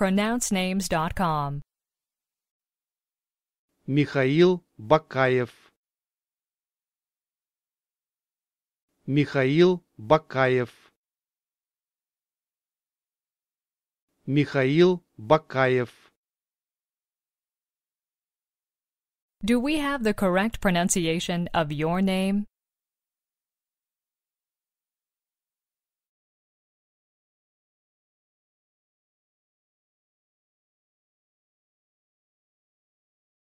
pronouncenames.com. Михаил Бакаев Михаил Бакаев Михаил Бакаев Do we have the correct pronunciation of your name?